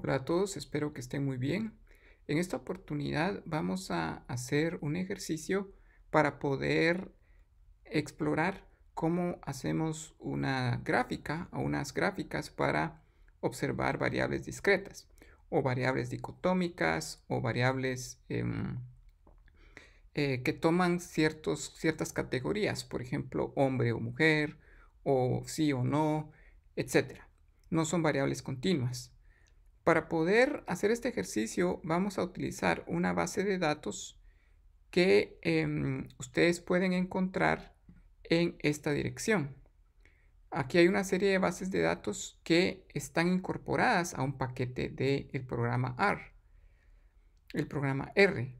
Hola a todos, espero que estén muy bien. En esta oportunidad vamos a hacer un ejercicio para poder explorar cómo hacemos una gráfica o unas gráficas para observar variables discretas o variables dicotómicas o variables em, eh, que toman ciertas categorías, por ejemplo, hombre o mujer, o sí o no, etc. No son variables continuas. Para poder hacer este ejercicio vamos a utilizar una base de datos que em, ustedes pueden encontrar en esta dirección. Aquí hay una serie de bases de datos que están incorporadas a un paquete del programa R. El programa R.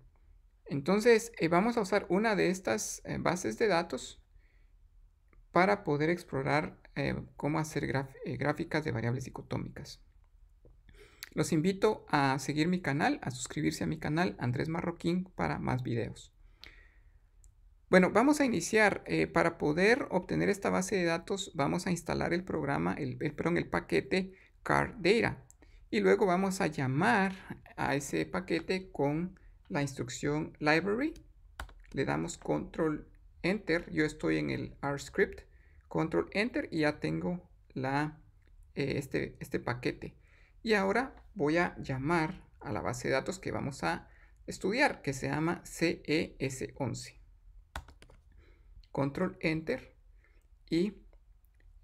Entonces eh, vamos a usar una de estas eh, bases de datos para poder explorar eh, cómo hacer gráficas de variables dicotómicas. Los invito a seguir mi canal, a suscribirse a mi canal Andrés Marroquín para más videos. Bueno, vamos a iniciar. Eh, para poder obtener esta base de datos, vamos a instalar el programa, el, perdón, el paquete Card Y luego vamos a llamar a ese paquete con la instrucción library. Le damos control enter. Yo estoy en el R script. Control enter y ya tengo la, eh, este, este paquete. Y ahora voy a llamar a la base de datos que vamos a estudiar, que se llama e CES11. Control Enter y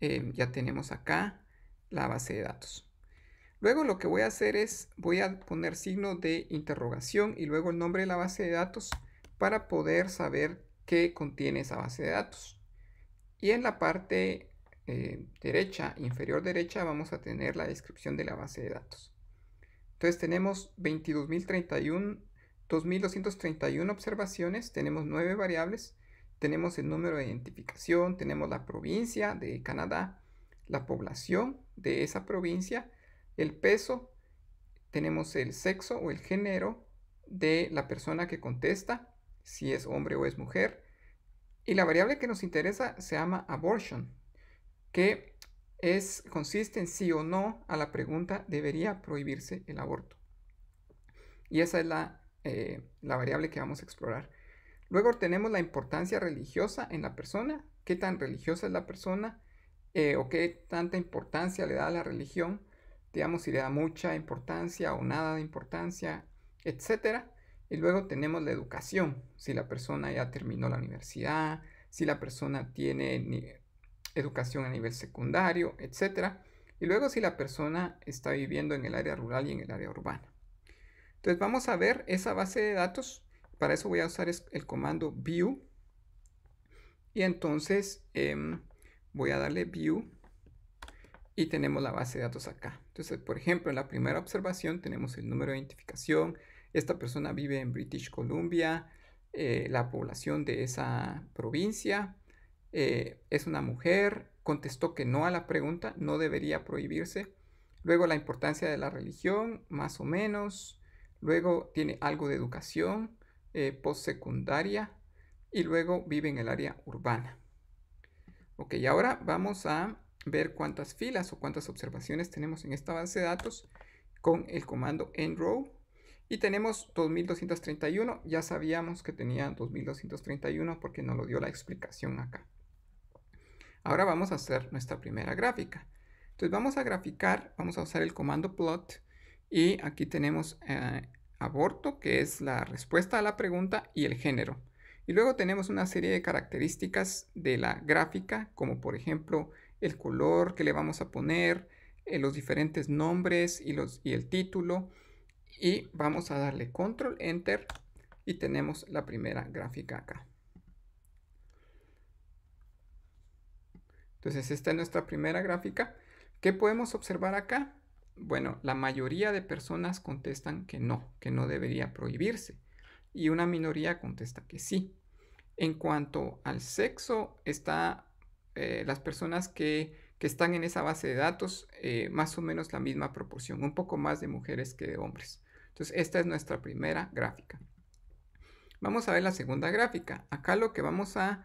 em, ya tenemos acá la base de datos. Luego lo que voy a hacer es, voy a poner signo de interrogación y luego el nombre de la base de datos para poder saber qué contiene esa base de datos. Y en la parte eh, derecha, inferior derecha, vamos a tener la descripción de la base de datos. Entonces tenemos 22.031, 2.231 observaciones, tenemos nueve variables, tenemos el número de identificación, tenemos la provincia de Canadá, la población de esa provincia, el peso, tenemos el sexo o el género de la persona que contesta, si es hombre o es mujer, y la variable que nos interesa se llama abortion, que es, consiste en sí o no a la pregunta ¿debería prohibirse el aborto? Y esa es eh, la, variable que vamos a explorar. Luego tenemos la importancia religiosa en la persona, qué tan religiosa es la persona eh, o qué tanta importancia le da a la religión, digamos si le da mucha importancia o nada de importancia, etc. Y luego tenemos la educación, si la persona ya terminó la universidad, si la persona tiene educación a nivel secundario, etc. Y luego si la persona está viviendo en el área rural y en el área urbana. Entonces vamos a ver esa base de datos. Para eso voy a usar el comando view. Y entonces em, voy a darle view y tenemos la base de datos acá. Entonces, por ejemplo, en la primera observación tenemos el número de identificación. Esta persona vive en British Columbia, eh, la población de esa provincia, eh, es una mujer, contestó que no a la pregunta, no debería prohibirse. Luego la importancia de la religión, más o menos. Luego tiene algo de educación eh, postsecundaria y luego vive en el área urbana. Ok, ahora vamos a ver cuántas filas o cuántas observaciones tenemos en esta base de datos con el comando enrow. Y tenemos 2231, ya sabíamos que tenía 2231 porque no lo dio la explicación acá. Ahora vamos a hacer nuestra primera gráfica. Entonces vamos a graficar, vamos a usar el comando plot y aquí tenemos eh, aborto, que es la respuesta a la pregunta y el género. Y luego tenemos una serie de características de la gráfica, como por ejemplo el color que le vamos a poner, eh, los diferentes nombres y, y el título. Y vamos a darle control enter y tenemos la primera gráfica acá. Entonces, esta es nuestra primera gráfica. ¿Qué podemos observar acá? Bueno, la mayoría de personas contestan que no, que no debería prohibirse. Y una minoría contesta que sí. En cuanto al sexo, está, eh, las personas que, están en esa base de datos, eh, más o menos la misma proporción, un poco más de mujeres que de hombres. Entonces, esta es nuestra primera gráfica. Vamos a ver la segunda gráfica. Acá lo que vamos a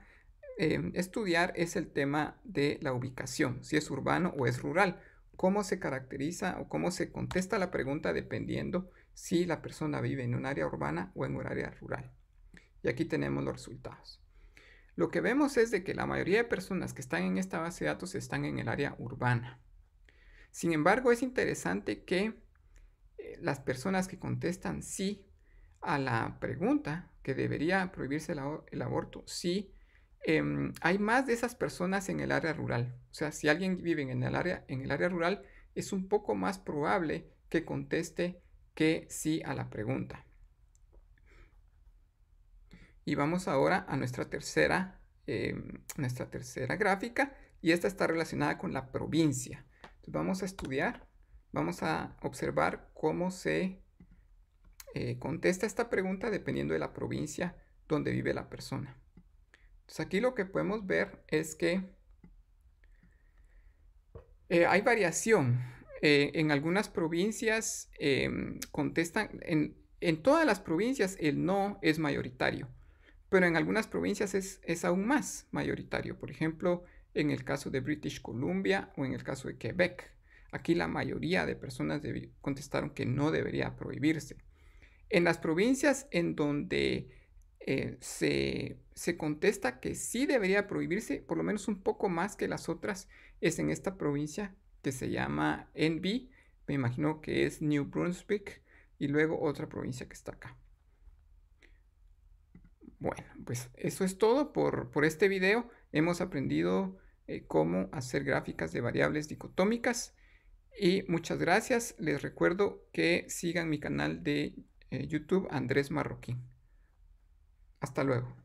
Em, estudiar es el tema de la ubicación, si es urbano o es rural, cómo se caracteriza o cómo se contesta la pregunta dependiendo si la persona vive en un área urbana o en un área rural. Y aquí tenemos los resultados. Lo que vemos es de que la mayoría de personas que están en esta base de datos están en el área urbana. Sin embargo, es interesante que eh, las personas que contestan sí a la pregunta que debería prohibirse el aborto, sí Em, hay más de esas personas en el área rural. O sea, si alguien vive en el área, en el área rural, es un poco más probable que conteste que sí a la pregunta. Y vamos ahora a nuestra tercera, em, nuestra tercera gráfica y esta está relacionada con la provincia. vamos a estudiar, vamos a observar cómo se eh, contesta esta pregunta dependiendo de la provincia donde vive la persona. Pues, aquí lo que podemos ver es que eh, hay variación. Eh, en algunas provincias em, contestan, en, todas las provincias el no es mayoritario, pero en algunas provincias es, aún más mayoritario. Por ejemplo, en el caso de British Columbia o en el caso de Quebec. Aquí la mayoría de personas contestaron que no debería prohibirse. En las provincias en donde eh, se se contesta que sí debería prohibirse, por lo menos un poco más que las otras, es en esta provincia que se llama NB, me imagino que es New Brunswick, y luego otra provincia que está acá. Bueno, pues eso es todo por, este video. Hemos aprendido eh, cómo hacer gráficas de variables dicotómicas. Y muchas gracias. Les recuerdo que sigan mi canal de eh, YouTube Andrés Marroquín. Hasta luego.